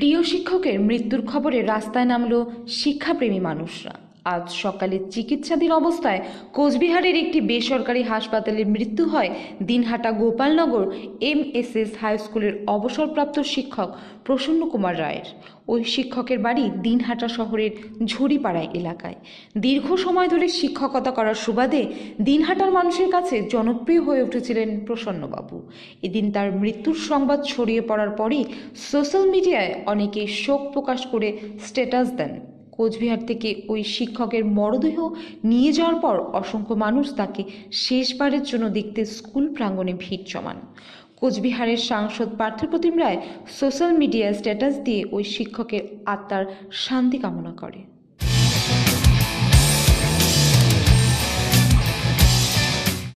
প্রিয় শিক্ষকের মৃত্যুর খবরে রাস্তায় নামল শিক্ষাপ্রেমী মানুষরা আজ সকালে চিকিৎসাধীন অবস্থায় কোচবিহারের একটি বেসরকারি হাসপাতালে মৃত্যু হয় Dinhata Gopalnagar M S S হাইস্কুলের অবসরপ্রাপ্ত শিক্ষক প্রসন্ন কুমার রায়ের ওই শিক্ষকের বাড়ি দিনহাটা শহরের ঝুড়িপাড়া এলাকায় দীর্ঘ সময় ধরে শিক্ষকতা করার সুবাদে দিনহাটার মানুষের কাছে জনপ্রিয় হয়ে উঠেছিলেন প্রসন্নবাবু এদিন তার মৃত্যুর সংবাদ ছড়িয়ে পড়ার পরই সোশ্যাল মিডিয়ায় অনেকে শোক প্রকাশ করে স্ট্যাটাস দেন কোচবিহার থেকে ওই শিক্ষকের মরদেহ নিয়ে যাওয়ার পর অসংখ্য মানুষ তাকে শেষবারের জন্য দেখতে স্কুল প্রাঙ্গণে ভিড় জমান কোচবিহারের সাংসদ Parthapratim Roy social media status দিয়ে ওই শিক্ষকের আত্মার শান্তি কামনা করে